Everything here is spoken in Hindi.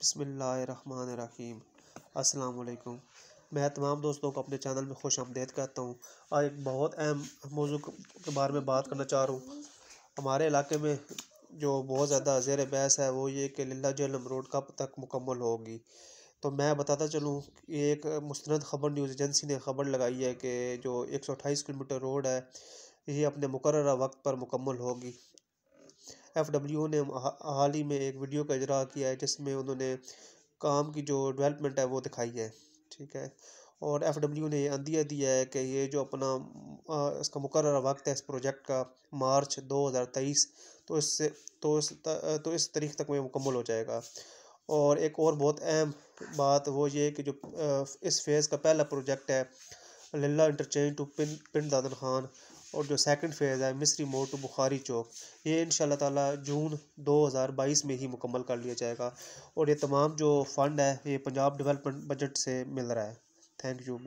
बसमीम अस्सलाम मैं तमाम दोस्तों को अपने चैनल में खुश आमदेद कहता हूँ आज एक बहुत अहम मौजू के बारे में बात करना चाह रहा हूँ हमारे इलाके में जो बहुत ज़्यादा जेर बहस है वो ये कि लिल्ला जलम रोड कब तक मुकम्मल होगी तो मैं बताता चलूँ कि एक मुस्ंद खबर न्यूज़ एजेंसी ने खबर लगाई है कि जो एक सौ अट्ठाईस किलोमीटर रोड है ये अपने मुकर वक्त पर मुकम्मल होगी एफ डब्ल्यू ने हाल ही में एक वीडियो का इजरा किया है जिसमें उन्होंने काम की जो डेवलपमेंट है वो दिखाई है ठीक है और एफ डब्ल्यू ने अंदिया दिया है कि ये जो अपना आ, इसका मुकर वक्त है इस प्रोजेक्ट का मार्च दो हज़ार तेईस तो इससे तो इस त, तो इस तारीख तक में मुकम्मल हो जाएगा और एक और बहुत अहम बात वो ये कि जो इस फेज़ का पहला प्रोजेक्ट है लीला इंटरचेंज टू पिन पिंड दादन खान और जो सेकंड फेज़ है मिस्री मोड़ टू बुखारी चौक ये इन ताला जून 2022 में ही मुकम्मल कर लिया जाएगा और ये तमाम जो फ़ंड है ये पंजाब डेवलपमेंट बजट से मिल रहा है थैंक यू